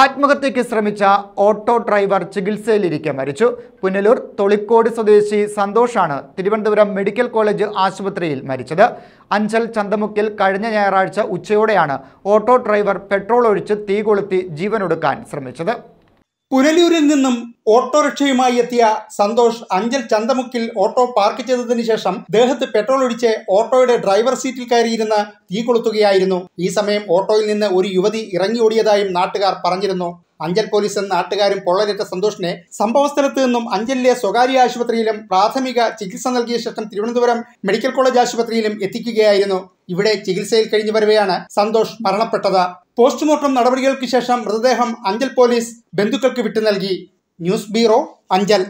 ആത്മഹത്യയ്ക്ക് ശ്രമിച്ച auto driver ചികിത്സയിലിരിക്കെ മരിച്ചു പുനലൂർ തൊളിക്കോട് സ്വദേശി സന്തോഷാണ് തിരുവനന്തപുരം മെഡിക്കൽ കോളേജ് ആശുപത്രിയിൽ മരിച്ചത് അഞ്ചൽ ചന്തമുക്കിൽ കഴിഞ്ഞ ഞായറാഴ്ച ഉച്ചയോടെയാണ് ഓട്ടോ ഡ്രൈവർ പെട്രോൾ ഒഴിച്ച് തീ കൊളുത്തി ജീവനൊടുക്കാൻ ശ്രമിച്ചത് പുനലൂരിൽ നിന്നും ഓട്ടോറിക്ഷയുമായി എത്തിയ സന്തോഷ് അഞ്ചൽ ചന്തമുക്കിൽ ഓട്ടോ പാർക്ക് ചെയ്തതിനു ശേഷം ദേഹത്ത് പെട്രോൾ ഒഴിച്ച് ഓട്ടോയുടെ ഡ്രൈവർ സീറ്റിൽ കയറിയിരുന്ന് തീ കൊളുത്തുകയായിരുന്നു ഈ സമയം ഓട്ടോയിൽ നിന്ന് ഒരു യുവതി ഇറങ്ങി ഓടിയതായും നാട്ടുകാർ പറഞ്ഞിരുന്നു അഞ്ചൽ പോലീസും നാട്ടുകാരും പൊള്ളലേറ്റ സന്തോഷിനെ സംഭവസ്ഥലത്ത് നിന്നും അഞ്ചലിലെ സ്വകാര്യ ആശുപത്രിയിലും പ്രാഥമിക ചികിത്സ നൽകിയ ശേഷം തിരുവനന്തപുരം മെഡിക്കൽ കോളേജ് ആശുപത്രിയിലും എത്തിക്കുകയായിരുന്നു ഇവിടെ ചികിത്സയിൽ കഴിഞ്ഞവരവെയാണ് സന്തോഷ് മരണപ്പെട്ടത് പോസ്റ്റ്മോർട്ടം നടപടികൾക്ക് ശേഷം മൃതദേഹം അഞ്ചൽ പോലീസ് ബന്ധുക്കൾക്ക് വിട്ടു നൽകി ന്യൂസ് ബ്യൂറോ അഞ്ചൽ